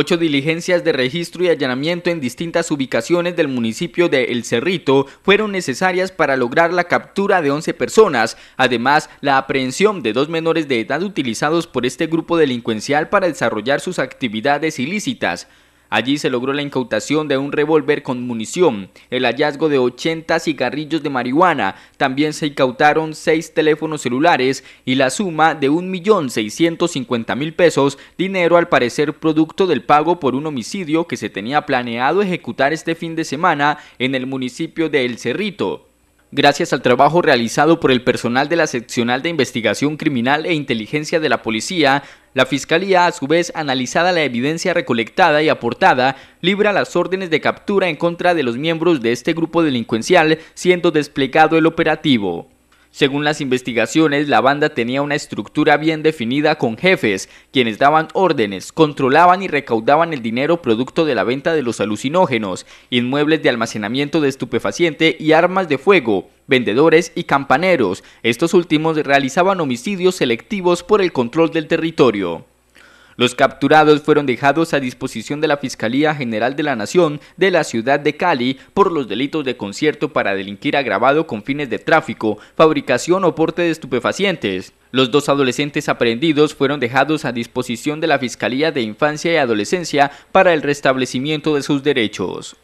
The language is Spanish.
ocho diligencias de registro y allanamiento en distintas ubicaciones del municipio de El Cerrito fueron necesarias para lograr la captura de 11 personas, además la aprehensión de dos menores de edad utilizados por este grupo delincuencial para desarrollar sus actividades ilícitas. Allí se logró la incautación de un revólver con munición, el hallazgo de 80 cigarrillos de marihuana, también se incautaron 6 teléfonos celulares y la suma de 1.650.000 pesos, dinero al parecer producto del pago por un homicidio que se tenía planeado ejecutar este fin de semana en el municipio de El Cerrito gracias al trabajo realizado por el personal de la seccional de investigación criminal e inteligencia de la policía, la Fiscalía, a su vez, analizada la evidencia recolectada y aportada, libra las órdenes de captura en contra de los miembros de este grupo delincuencial, siendo desplegado el operativo. Según las investigaciones, la banda tenía una estructura bien definida con jefes, quienes daban órdenes, controlaban y recaudaban el dinero producto de la venta de los alucinógenos, inmuebles de almacenamiento de estupefaciente y armas de fuego, vendedores y campaneros. Estos últimos realizaban homicidios selectivos por el control del territorio. Los capturados fueron dejados a disposición de la Fiscalía General de la Nación de la ciudad de Cali por los delitos de concierto para delinquir agravado con fines de tráfico, fabricación o porte de estupefacientes. Los dos adolescentes aprehendidos fueron dejados a disposición de la Fiscalía de Infancia y Adolescencia para el restablecimiento de sus derechos.